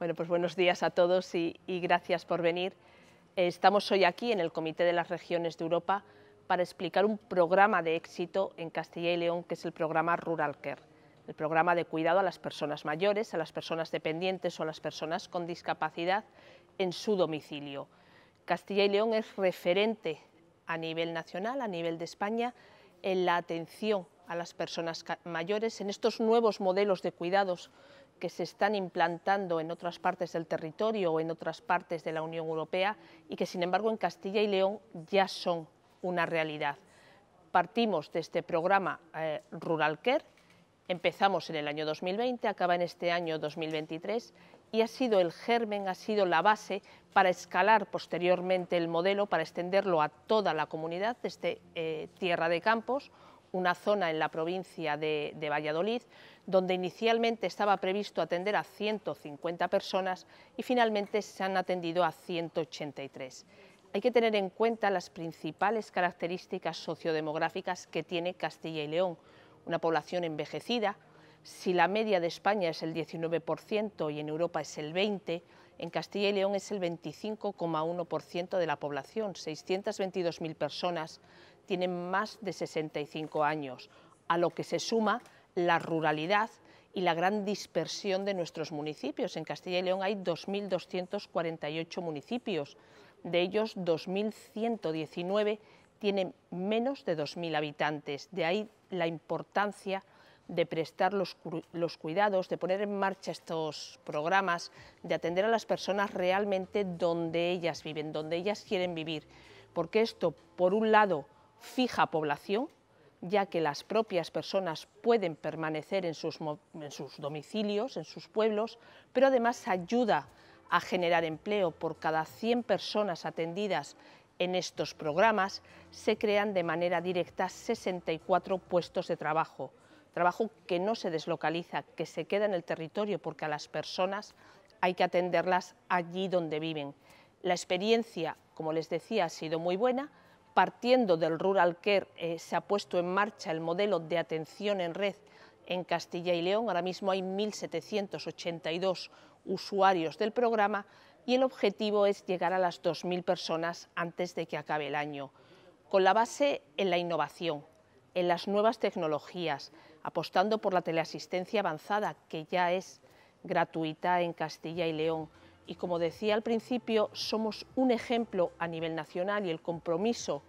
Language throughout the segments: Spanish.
Bueno, pues buenos días a todos y, gracias por venir. Eh, estamos hoy aquí en el Comité de las Regiones de Europa para explicar un programa de éxito en Castilla y León, que es el programa Rural Care, el programa de cuidado a las personas mayores, a las personas dependientes o a las personas con discapacidad en su domicilio. Castilla y León es referente a nivel nacional, a nivel de España, en la atención a las personas mayores, en estos nuevos modelos de cuidados que se están implantando en otras partes del territorio o en otras partes de la Unión Europea y que sin embargo en Castilla y León ya son una realidad. Partimos de este programa eh, Rural Care, empezamos en el año 2020, acaba en este año 2023 y ha sido el germen, ha sido la base para escalar posteriormente el modelo, para extenderlo a toda la comunidad desde eh, Tierra de Campos una zona en la provincia de, Valladolid, donde inicialmente estaba previsto atender a 150 personas y finalmente se han atendido a 183. Hay que tener en cuenta las principales características sociodemográficas que tiene Castilla y León, una población envejecida, si la media de España es el 19% y en Europa es el 20%, en Castilla y León es el 25,1% de la población, 622.000 personas tienen más de 65 años, a lo que se suma la ruralidad y la gran dispersión de nuestros municipios. En Castilla y León hay 2.248 municipios, de ellos 2.119 tienen menos de 2.000 habitantes, de ahí la importancia de prestar los, cuidados, de poner en marcha estos programas, de atender a las personas realmente donde ellas viven, donde ellas quieren vivir, porque esto, por un lado, fija población, ya que las propias personas pueden permanecer en sus, domicilios, en sus pueblos, pero además ayuda a generar empleo. Por cada 100 personas atendidas en estos programas se crean de manera directa 64 puestos de trabajo, trabajo que no se deslocaliza, que se queda en el territorio porque a las personas hay que atenderlas allí donde viven. La experiencia, como les decía, ha sido muy buena, Partiendo del Rural Care eh, se ha puesto en marcha el modelo de atención en red en Castilla y León. Ahora mismo hay 1.782 usuarios del programa y el objetivo es llegar a las 2.000 personas antes de que acabe el año, con la base en la innovación, en las nuevas tecnologías, apostando por la teleasistencia avanzada, que ya es gratuita en Castilla y León, y como decía al principio, somos un ejemplo a nivel nacional y el compromiso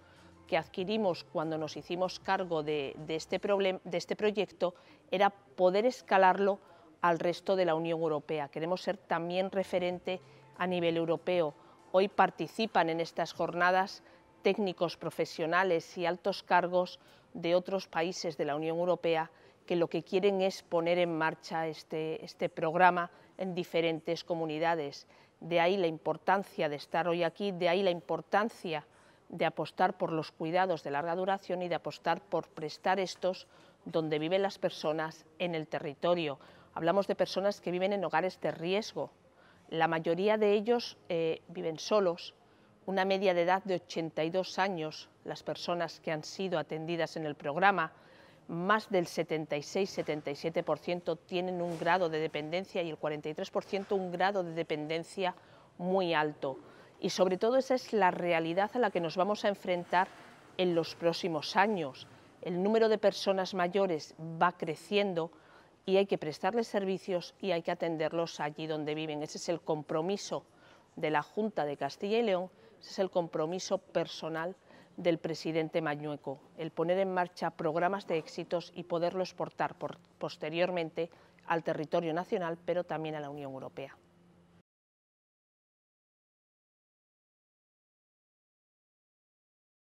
que adquirimos cuando nos hicimos cargo de, este, de este proyecto era poder escalarlo al resto de la Unión Europea. Queremos ser también referente a nivel europeo. Hoy participan en estas jornadas técnicos profesionales y altos cargos de otros países de la Unión Europea que lo que quieren es poner en marcha este, este, programa en diferentes comunidades. De ahí la importancia de estar hoy aquí, de ahí la importancia de apostar por los cuidados de larga duración y de apostar por prestar estos donde viven las personas en el territorio. Hablamos de personas que viven en hogares de riesgo. La mayoría de ellos eh, viven solos, una media de edad de 82 años las personas que han sido atendidas en el programa, más del 76-77% tienen un grado de dependencia y el 43% un grado de dependencia muy alto. Y sobre todo esa es la realidad a la que nos vamos a enfrentar en los próximos años. El número de personas mayores va creciendo y hay que prestarles servicios y hay que atenderlos allí donde viven. Ese es el compromiso de la Junta de Castilla y León, ese es el compromiso personal del presidente Mañueco, el poner en marcha programas de éxitos y poderlo exportar posteriormente al territorio nacional, pero también a la Unión Europea.